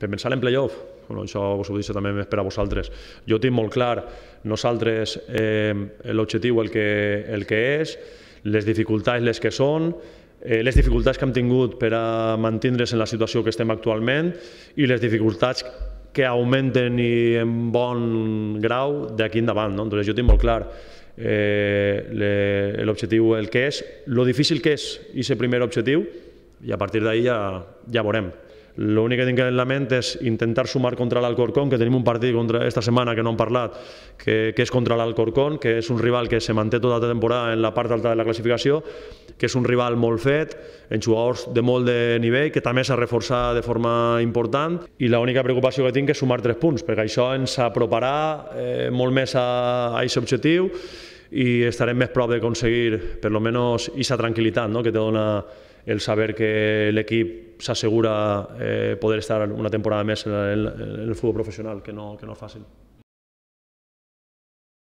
per pensar en playoff, bueno, això vos ho dic també per a vosaltres. Jo tinc molt clar, nosaltres, eh, l'objectiu el, que, el que és, les dificultats les que són, eh, les dificultats que hem tingut per a mantindre's en la situació que estem actualment i les dificultats que augmenten i en bon grau d'aquí endavant. No? Entonces, jo tinc molt clar eh, l'objectiu el que és, lo difícil que és i ser primer objectiu i a partir d'ahí ja, ja veurem. Lo únic que tinc en la ment és intentar sumar contra l'Alcorcón, que tenim un partit contra esta setmana que no hem parlat, que, que és contra l'Alcorcón, que és un rival que se manté tota la temporada en la part alta de la classificació, que és un rival molt fet, en jugadors de molt de nivell, que també s'ha reforçat de forma important, i l'única preocupació que tinc és sumar tres punts, perquè això ens aproparà eh, molt més a, a aquest objectiu i estarem més prop d'aconseguir, per lo menos, aquesta tranquil·litat no? que te dona el saber que l'equip se asegura eh, poder estar una temporada más en, en, el fútbol profesional, que no es fácil.